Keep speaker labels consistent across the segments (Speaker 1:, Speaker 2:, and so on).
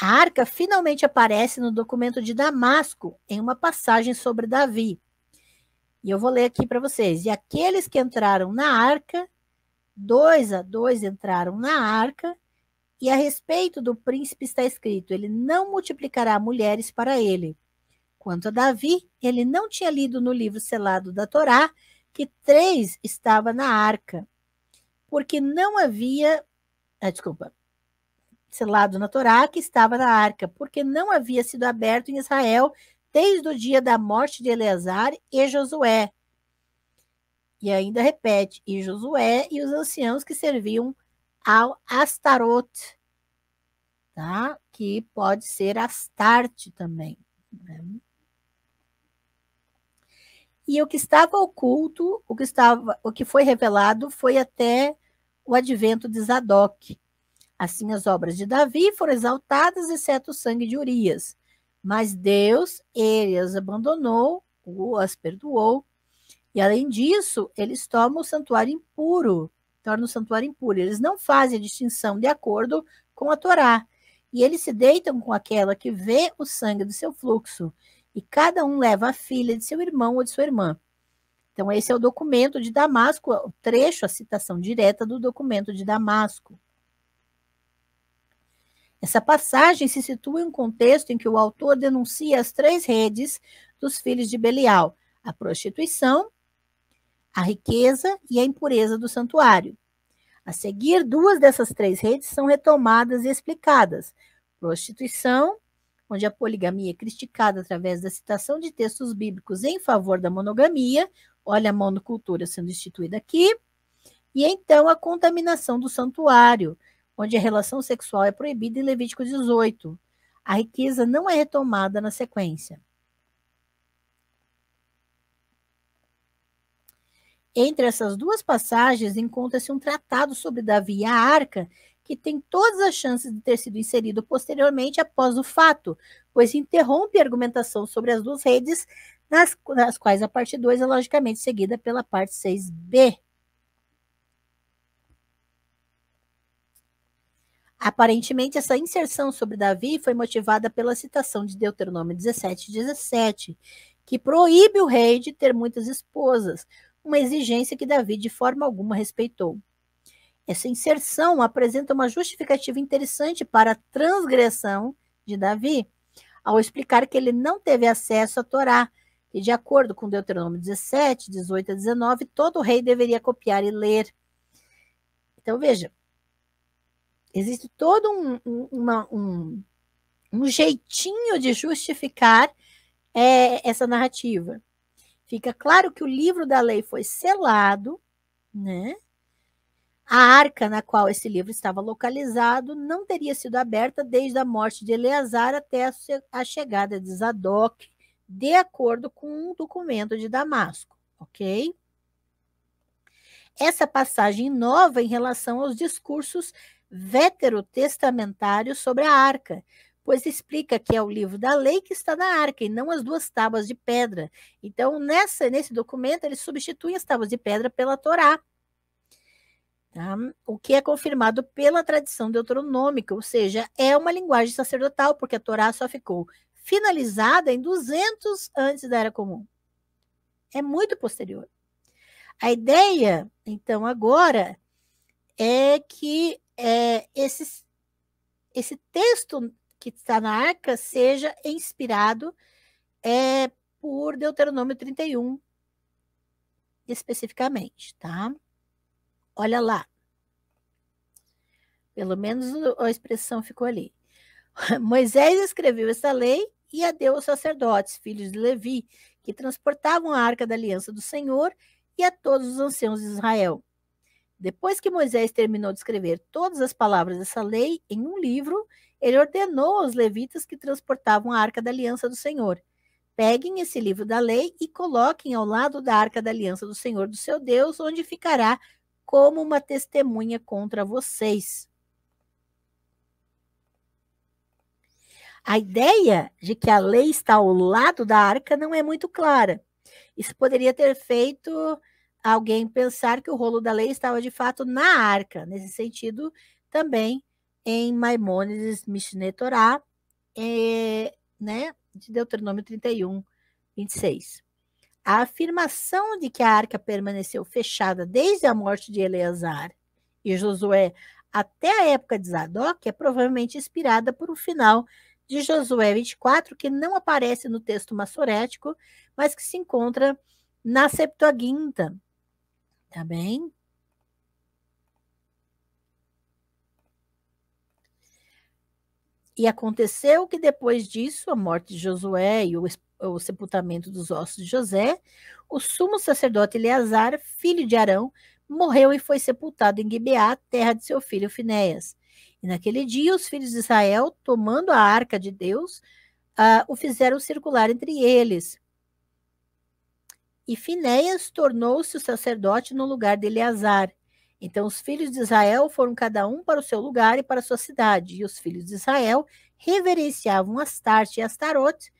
Speaker 1: A arca finalmente aparece no documento de Damasco, em uma passagem sobre Davi. E eu vou ler aqui para vocês. E aqueles que entraram na arca, dois a dois entraram na arca, e a respeito do príncipe está escrito: ele não multiplicará mulheres para ele. Quanto a Davi, ele não tinha lido no livro selado da Torá que três estava na arca, porque não havia. Ah, desculpa selado na Torá, que estava na arca, porque não havia sido aberto em Israel desde o dia da morte de Eleazar e Josué. E ainda repete, e Josué e os anciãos que serviam ao Astarot tá? que pode ser Astarte também. Né? E o que estava oculto, o que, estava, o que foi revelado foi até o advento de Zadok, Assim as obras de Davi foram exaltadas, exceto o sangue de Urias. Mas Deus, ele as abandonou, as perdoou. E além disso, eles tomam o santuário impuro, tornam o santuário impuro. Eles não fazem a distinção de acordo com a Torá. E eles se deitam com aquela que vê o sangue do seu fluxo. E cada um leva a filha de seu irmão ou de sua irmã. Então, esse é o documento de Damasco, o trecho, a citação direta do documento de Damasco. Essa passagem se situa em um contexto em que o autor denuncia as três redes dos filhos de Belial: a prostituição, a riqueza e a impureza do santuário. A seguir, duas dessas três redes são retomadas e explicadas: prostituição, onde a poligamia é criticada através da citação de textos bíblicos em favor da monogamia, olha a monocultura sendo instituída aqui, e então a contaminação do santuário, onde a relação sexual é proibida em Levítico 18. A riqueza não é retomada na sequência. Entre essas duas passagens encontra-se um tratado sobre Davi e a arca, que tem todas as chances de ter sido inserido posteriormente após o fato, pois interrompe a argumentação sobre as duas redes, nas, nas quais a parte 2 é logicamente seguida pela parte 6b. Aparentemente, essa inserção sobre Davi foi motivada pela citação de Deuteronômio 17, 17, que proíbe o rei de ter muitas esposas, uma exigência que Davi de forma alguma respeitou. Essa inserção apresenta uma justificativa interessante para a transgressão de Davi, ao explicar que ele não teve acesso à Torá, e, de acordo com Deuteronômio 17, 18 a 19, todo rei deveria copiar e ler. Então, veja, Existe todo um, um, uma, um, um jeitinho de justificar é, essa narrativa. Fica claro que o livro da lei foi selado, né? A arca na qual esse livro estava localizado não teria sido aberta desde a morte de Eleazar até a chegada de Zadok, de acordo com um documento de Damasco, ok? Essa passagem nova em relação aos discursos veterotestamentário sobre a arca, pois explica que é o livro da lei que está na arca e não as duas tábuas de pedra. Então, nessa, nesse documento, ele substitui as tábuas de pedra pela Torá. Tá? O que é confirmado pela tradição deuteronômica, ou seja, é uma linguagem sacerdotal, porque a Torá só ficou finalizada em 200 antes da Era Comum. É muito posterior. A ideia, então, agora, é que é, esse texto que está na arca seja inspirado é, por Deuteronômio 31, especificamente, tá? Olha lá. Pelo menos a expressão ficou ali. Moisés escreveu essa lei e a deu aos sacerdotes, filhos de Levi, que transportavam a arca da aliança do Senhor e a todos os anciãos de Israel. Depois que Moisés terminou de escrever todas as palavras dessa lei em um livro, ele ordenou aos levitas que transportavam a arca da aliança do Senhor: Peguem esse livro da lei e coloquem ao lado da arca da aliança do Senhor do seu Deus, onde ficará como uma testemunha contra vocês. A ideia de que a lei está ao lado da arca não é muito clara. Isso poderia ter feito alguém pensar que o rolo da lei estava de fato na arca. Nesse sentido, também em Maimônides Mishneh Torah, é, né, de Deuteronômio 31, 26. A afirmação de que a arca permaneceu fechada desde a morte de Eleazar e Josué até a época de Zadok é provavelmente inspirada por um final de Josué 24, que não aparece no texto maçorético, mas que se encontra na Septuaginta, tá bem? E aconteceu que depois disso, a morte de Josué e o, o sepultamento dos ossos de José, o sumo sacerdote Eleazar, filho de Arão, morreu e foi sepultado em Gibeá, terra de seu filho Finéias. E naquele dia, os filhos de Israel, tomando a arca de Deus, uh, o fizeram circular entre eles. E Finéias tornou-se o sacerdote no lugar de Eleazar. Então os filhos de Israel foram cada um para o seu lugar e para a sua cidade. E os filhos de Israel reverenciavam Astarte e Astarote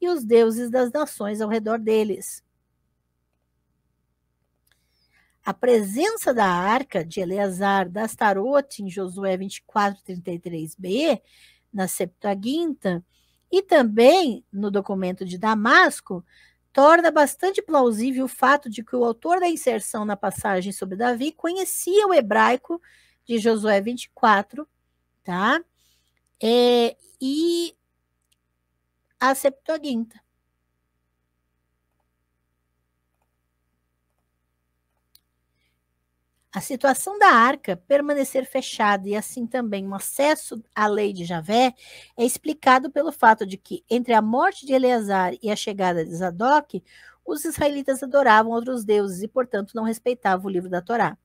Speaker 1: e os deuses das nações ao redor deles. A presença da arca de Eleazar da Astarote em Josué 24:33b, na Septuaginta, e também no documento de Damasco, torna bastante plausível o fato de que o autor da inserção na passagem sobre Davi conhecia o hebraico de Josué 24, tá? É, e a Septuaginta. a situação da arca permanecer fechada e assim também o acesso à lei de Javé é explicado pelo fato de que, entre a morte de Eleazar e a chegada de Zadok, os israelitas adoravam outros deuses e, portanto, não respeitavam o livro da Torá.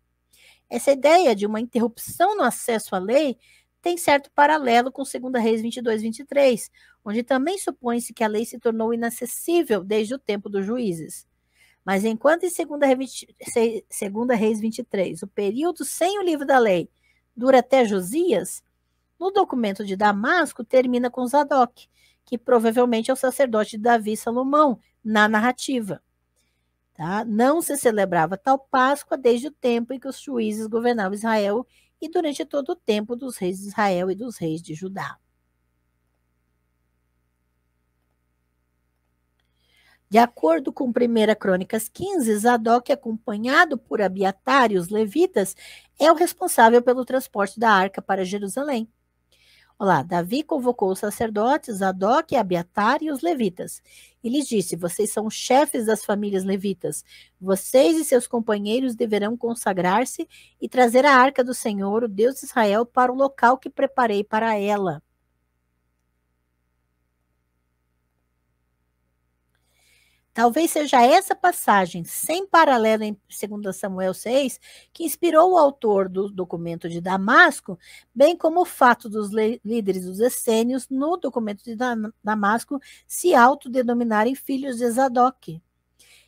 Speaker 1: Essa ideia de uma interrupção no acesso à lei tem certo paralelo com 2 Reis 22, 23, onde também supõe-se que a lei se tornou inacessível desde o tempo dos juízes. Mas enquanto em 2 segunda Reis 23, o período sem o livro da lei dura até Josias, no documento de Damasco termina com Zadok, que provavelmente é o sacerdote de Davi e Salomão, na narrativa. Tá? Não se celebrava tal Páscoa desde o tempo em que os juízes governavam Israel e durante todo o tempo dos reis de Israel e dos reis de Judá. De acordo com 1 Crônicas 15, Zadok, acompanhado por Abiatar e os levitas, é o responsável pelo transporte da arca para Jerusalém. Olá, Davi convocou os sacerdotes, Zadok, Abiatar e os levitas. E lhes disse: Vocês são chefes das famílias levitas. Vocês e seus companheiros deverão consagrar-se e trazer a arca do Senhor, o Deus de Israel, para o local que preparei para ela. Talvez seja essa passagem, sem paralelo em 2 Samuel 6, que inspirou o autor do documento de Damasco, bem como o fato dos líderes dos essênios no documento de Damasco se autodenominarem filhos de Zadok.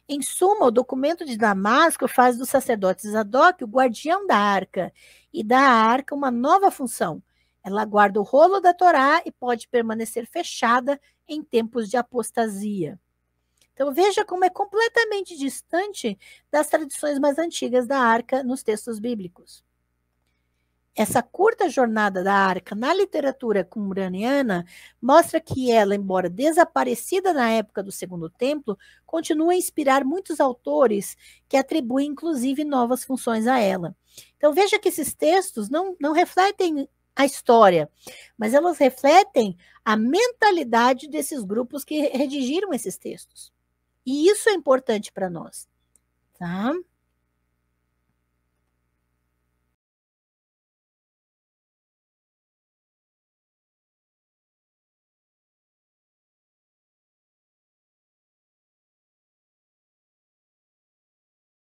Speaker 1: Em suma, o documento de Damasco faz do sacerdote Zadok o guardião da arca e dá à arca uma nova função. Ela guarda o rolo da Torá e pode permanecer fechada em tempos de apostasia. Então veja como é completamente distante das tradições mais antigas da arca nos textos bíblicos. Essa curta jornada da arca na literatura cumraniana mostra que ela, embora desaparecida na época do Segundo Templo, continua a inspirar muitos autores que atribuem, inclusive, novas funções a ela. Então, veja que esses textos não, não refletem a história, mas elas refletem a mentalidade desses grupos que redigiram esses textos. E isso é importante para nós, tá?